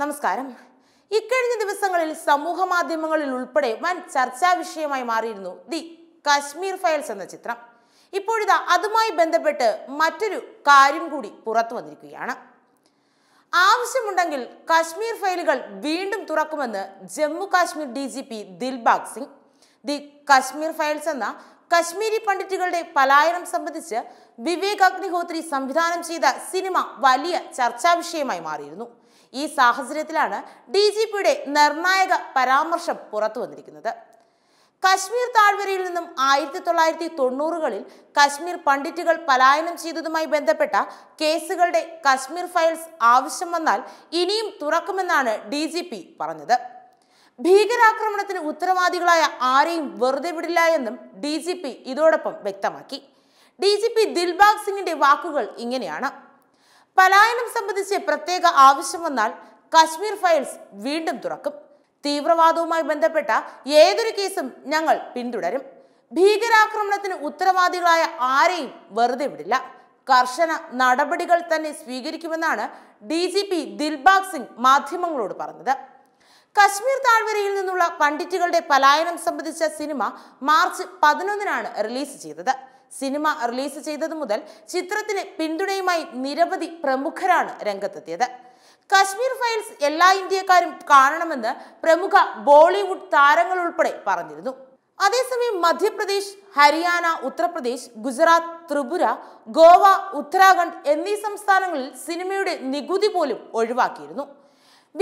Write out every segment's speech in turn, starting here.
നമസ്കാരം ഇക്കഴിഞ്ഞ ദിവസങ്ങളിൽ സമൂഹ മാധ്യമങ്ങളിൽ ഉൾപ്പെടെ വൻ ചർച്ചാ വിഷയമായി മാറിയിരുന്നു ദി കാശ്മീർ ഫയൽസ് എന്ന ചിത്രം ഇപ്പോഴിതാ അതുമായി ബന്ധപ്പെട്ട് മറ്റൊരു കാര്യം കൂടി പുറത്തു വന്നിരിക്കുകയാണ് ആവശ്യമുണ്ടെങ്കിൽ കാശ്മീർ ഫയലുകൾ വീണ്ടും തുറക്കുമെന്ന് Jammu Kashmir D G P Dilbag Singh the Kashmir files എന്ന കശ്മീരി പണ്ഡിറ്റുകളുടെ പലായനം സംബന്ധിച്ച് വിവേക് അഗ്നിഹോത്രി സംവിധാനം ചെയ്ത സിനിമ വലിയ ചർച്ചാ വിഷയമായി മാറിയിരുന്നു ഈ സാഹചര്യത്തിലാണ് ഡി ജി പിയുടെ നിർണായക പരാമർശം പുറത്തു വന്നിരിക്കുന്നത് കശ്മീർ താഴ്വരയിൽ നിന്നും ആയിരത്തി തൊള്ളായിരത്തി തൊണ്ണൂറുകളിൽ കശ്മീർ പണ്ഡിറ്റുകൾ പലായനം ചെയ്തതുമായി ബന്ധപ്പെട്ട കേസുകളുടെ കശ്മീർ ഫയൽസ് ആവശ്യം വന്നാൽ ഇനിയും തുറക്കുമെന്നാണ് ഡി പറഞ്ഞത് ഭീകരാക്രമണത്തിന് ഉത്തരവാദികളായ ആരെയും വെറുതെ വിടില്ല എന്നും ഡി ജി പി ഇതോടൊപ്പം വ്യക്തമാക്കി ഡി ജി പി ദിൽബാഗ് സിംഗിന്റെ വാക്കുകൾ ഇങ്ങനെയാണ് പലായനം സംബന്ധിച്ച് പ്രത്യേക ആവശ്യം വന്നാൽ കശ്മീർ ഫയൽസ് വീണ്ടും തുറക്കും തീവ്രവാദവുമായി ബന്ധപ്പെട്ട ഏതൊരു കേസും ഞങ്ങൾ പിന്തുടരും ഭീകരാക്രമണത്തിന് ഉത്തരവാദികളായ ആരെയും വെറുതെ വിടില്ല കർശന നടപടികൾ തന്നെ സ്വീകരിക്കുമെന്നാണ് D G P Dilbag Singh മാധ്യമങ്ങളോട് പറഞ്ഞത് കശ്മീർ താഴ്വരയിൽ നിന്നുള്ള പണ്ഡിറ്റുകളുടെ പലായനം സംബന്ധിച്ച സിനിമ മാർച്ച് പതിനൊന്നിനാണ് റിലീസ് ചെയ്തത് സിനിമ റിലീസ് ചെയ്തത് മുതൽ ചിത്രത്തിന് പിന്തുണയുമായി നിരവധി പ്രമുഖരാണ് രംഗത്തെത്തിയത് കശ്മീർ ഫയൽസ് എല്ലാ ഇന്ത്യക്കാരും കാണണമെന്ന് പ്രമുഖ ബോളിവുഡ് താരങ്ങൾ ഉൾപ്പെടെ പറഞ്ഞിരുന്നു അതേസമയം മധ്യപ്രദേശ് ഹരിയാന ഉത്തർപ്രദേശ് ഗുജറാത്ത് ത്രിപുര ഗോവ ഉത്തരാഖണ്ഡ് എന്നീ സംസ്ഥാനങ്ങളിൽ സിനിമയുടെ നികുതി പോലും ഒഴിവാക്കിയിരുന്നു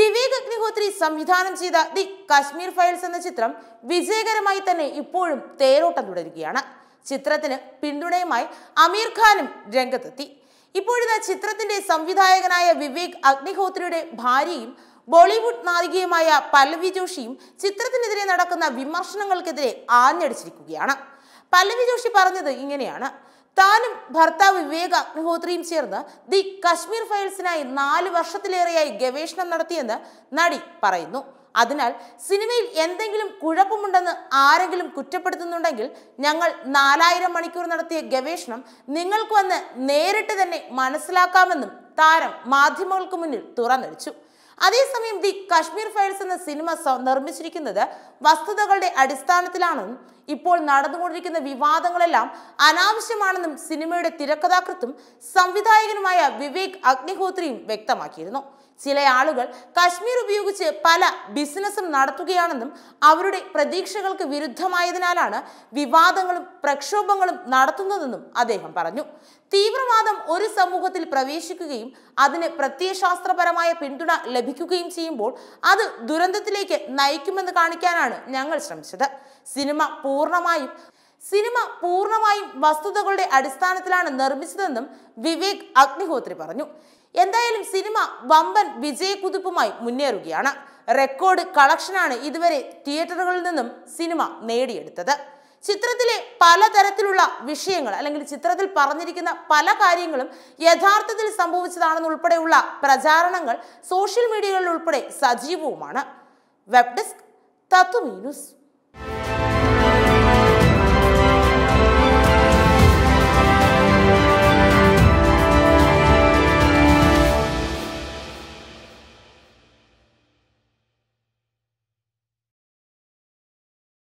വിവേക് അഗ്നിഹോത്രി സംവിധാനം ചെയ്ത ദി കാശ്മീർ ഫയൽസ് എന്ന ചിത്രം വിജയകരമായി തന്നെ ഇപ്പോഴും തേരോട്ടം തുടരുകയാണ് ചിത്രത്തിന് പിന്തുണയുമായി അമീർ ഖാനും രംഗത്തെത്തി ഇപ്പോഴിതാ ചിത്രത്തിന്റെ സംവിധായകനായ വിവേക് അഗ്നിഹോത്രിയുടെ ഭാര്യയും ബോളിവുഡ് നായികയുമായ പല്ലവി ജോഷിയും ചിത്രത്തിനെതിരെ നടക്കുന്ന വിമർശനങ്ങൾക്കെതിരെ ആഞ്ഞടിച്ചിരിക്കുകയാണ് പല്ലവി ജോഷി പറഞ്ഞത് ഇങ്ങനെയാണ് താനും ഭർത്താവ് വിവേക് അഗ്നിഹോത്രിയും ചേർന്ന് ദി കശ്മീർ ഫയൽസിനായി നാല് വർഷത്തിലേറെയായി ഗവേഷണം നടത്തിയെന്ന് നടി പറയുന്നു അതിനാൽ സിനിമയിൽ എന്തെങ്കിലും കുഴപ്പമുണ്ടെന്ന് ആരെങ്കിലും കുറ്റപ്പെടുത്തുന്നുണ്ടെങ്കിൽ ഞങ്ങൾ നാലായിരം മണിക്കൂർ നടത്തിയ ഗവേഷണം നിങ്ങൾക്ക് വന്ന് നേരിട്ട് തന്നെ മനസ്സിലാക്കാമെന്നും താരം മാധ്യമങ്ങൾക്ക് മുന്നിൽ തുറന്നടിച്ചു അതേസമയം ദി കശ്മീർ ഫയൽസ് എന്ന സിനിമ നിർമ്മിച്ചിരിക്കുന്നത് വസ്തുതകളുടെ അടിസ്ഥാനത്തിലാണെന്നും ഇപ്പോൾ നടന്നുകൊണ്ടിരിക്കുന്ന വിവാദങ്ങളെല്ലാം അനാവശ്യമാണെന്നും സിനിമയുടെ തിരക്കഥാകൃത്തും സംവിധായകനുമായ വിവേക് അഗ്നിഹോത്രിയും വ്യക്തമാക്കിയിരുന്നു ചില ആളുകൾ കശ്മീർ ഉപയോഗിച്ച് പല ബിസിനസ്സും നടത്തുകയാണെന്നും അവരുടെ പ്രതീക്ഷകൾക്ക് വിരുദ്ധമായതിനാലാണ് വിവാദങ്ങളും പ്രക്ഷോഭങ്ങളും നടത്തുന്നതെന്നും അദ്ദേഹം പറഞ്ഞു തീവ്രവാദം ഒരു സമൂഹത്തിൽ പ്രവേശിക്കുകയും അതിന് പ്രത്യയശാസ്ത്രപരമായ പിന്തുണ ലഭിക്കുകയും ചെയ്യുമ്പോൾ അത് ദുരന്തത്തിലേക്ക് നയിക്കുമെന്ന് കാണിക്കാനാണ് ഞങ്ങൾ ശ്രമിച്ചത് സിനിമ പൂർണ്ണമായും സിനിമ പൂർണ്ണമായും വസ്തുതകളുടെ അടിസ്ഥാനത്തിലാണ് നിർമ്മിച്ചതെന്നും വിവേക് അഗ്നിഹോത്രി പറഞ്ഞു എന്തായാലും സിനിമ വമ്പൻ വിജയക്കുതിപ്പുമായി മുന്നേറുകയാണ് റെക്കോർഡ് കളക്ഷനാണ് ഇതുവരെ തിയേറ്ററുകളിൽ നിന്നും സിനിമ നേടിയെടുത്തത് ചിത്രത്തിലെ പലതരത്തിലുള്ള വിഷയങ്ങൾ അല്ലെങ്കിൽ ചിത്രത്തിൽ പറഞ്ഞിരിക്കുന്ന പല കാര്യങ്ങളും യഥാർത്ഥത്തിൽ സംഭവിച്ചതാണെന്നുൾപ്പെടെയുള്ള പ്രചാരണങ്ങൾ സോഷ്യൽ മീഡിയകളിൽ ഉൾപ്പെടെ സജീവവുമാണ് വെബ് ഡെസ്ക് തത്വമീനുസ്